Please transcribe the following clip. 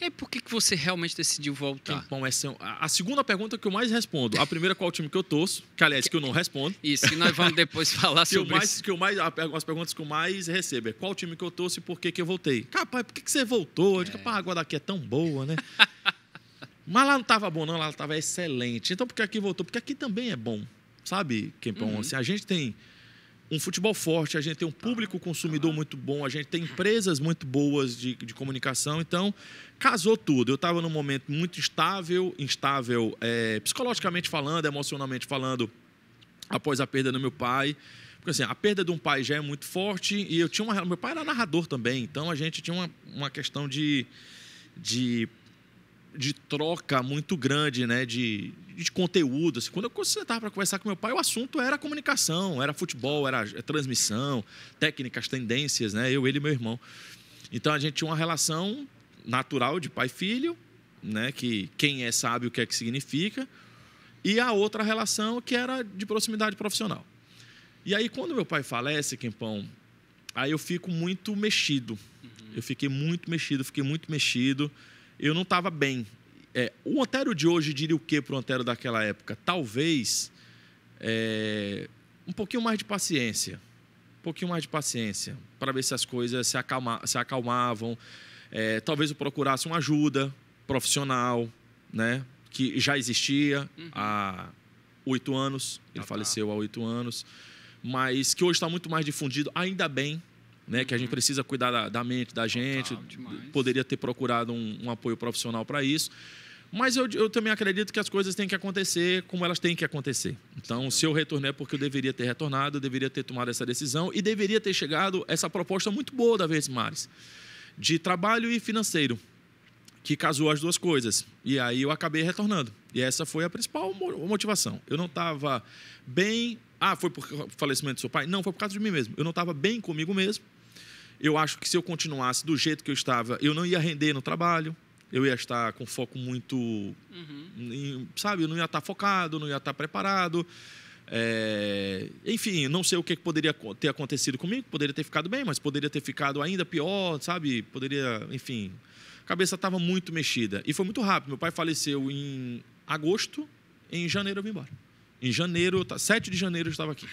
E aí, por que, que você realmente decidiu voltar? Bom, então, essa é a segunda pergunta que eu mais respondo. A primeira, qual time que eu torço? Que, aliás, que eu não respondo. Isso, que nós vamos depois falar sobre mais, isso. Que eu mais, as perguntas que eu mais recebo é qual time que eu torço e por que, que eu voltei. Capaz, por que, que você voltou? É. Eu digo, é. pá, daqui é tão boa, né? Mas lá não estava bom, não. Lá estava excelente. Então, por que aqui voltou? Porque aqui também é bom. Sabe, Kempão? Uhum. Assim, a gente tem um futebol forte, a gente tem um público consumidor muito bom, a gente tem empresas muito boas de, de comunicação, então casou tudo. Eu estava num momento muito estável, instável é, psicologicamente falando, emocionalmente falando, após a perda do meu pai. Porque assim, a perda de um pai já é muito forte e eu tinha uma. Meu pai era narrador também, então a gente tinha uma, uma questão de, de de troca muito grande, né? De, de conteúdo. Assim. Quando eu sentava para conversar com meu pai, o assunto era comunicação, era futebol, era é, transmissão, técnicas, tendências, né? Eu, ele e meu irmão. Então a gente tinha uma relação natural de pai e filho, né? Que quem é sabe o que é que significa. E a outra relação que era de proximidade profissional. E aí quando meu pai falece, Quempão, aí eu fico muito mexido. Uhum. Eu fiquei muito mexido, fiquei muito mexido eu não estava bem. É, o Antero de hoje diria o que para o Antero daquela época? Talvez é, um pouquinho mais de paciência. Um pouquinho mais de paciência para ver se as coisas se, acalma, se acalmavam. É, talvez eu procurasse uma ajuda profissional, né? Que já existia uhum. há oito anos. Ele ah, tá. faleceu tá. há oito anos. Mas que hoje está muito mais difundido, ainda bem, né, que a gente precisa cuidar da, da mente da gente, Total, poderia ter procurado um, um apoio profissional para isso. Mas eu, eu, também acredito que as coisas têm que acontecer como elas têm que acontecer. Então, se eu retornei é porque eu deveria ter retornado, eu deveria ter tomado essa decisão e deveria ter chegado essa proposta muito boa da vez Mares, de trabalho e financeiro, que casou as duas coisas. E aí eu acabei retornando. E essa foi a principal motivação. Eu não estava bem. Ah, foi por falecimento do seu pai? Não, foi por causa de mim mesmo. Eu não estava bem comigo mesmo eu acho que se eu continuasse do jeito que eu estava, eu não ia render no trabalho, eu ia estar com foco muito. Uhum. sabe, eu não ia estar focado, não ia estar preparado. É, enfim, não sei o que poderia ter acontecido comigo, poderia ter ficado bem, mas poderia ter ficado ainda pior, sabe? Poderia, enfim. A cabeça estava muito mexida. E foi muito rápido. Meu pai faleceu em agosto, em janeiro eu vim embora. Em janeiro, 7 tá, de janeiro eu estava aqui.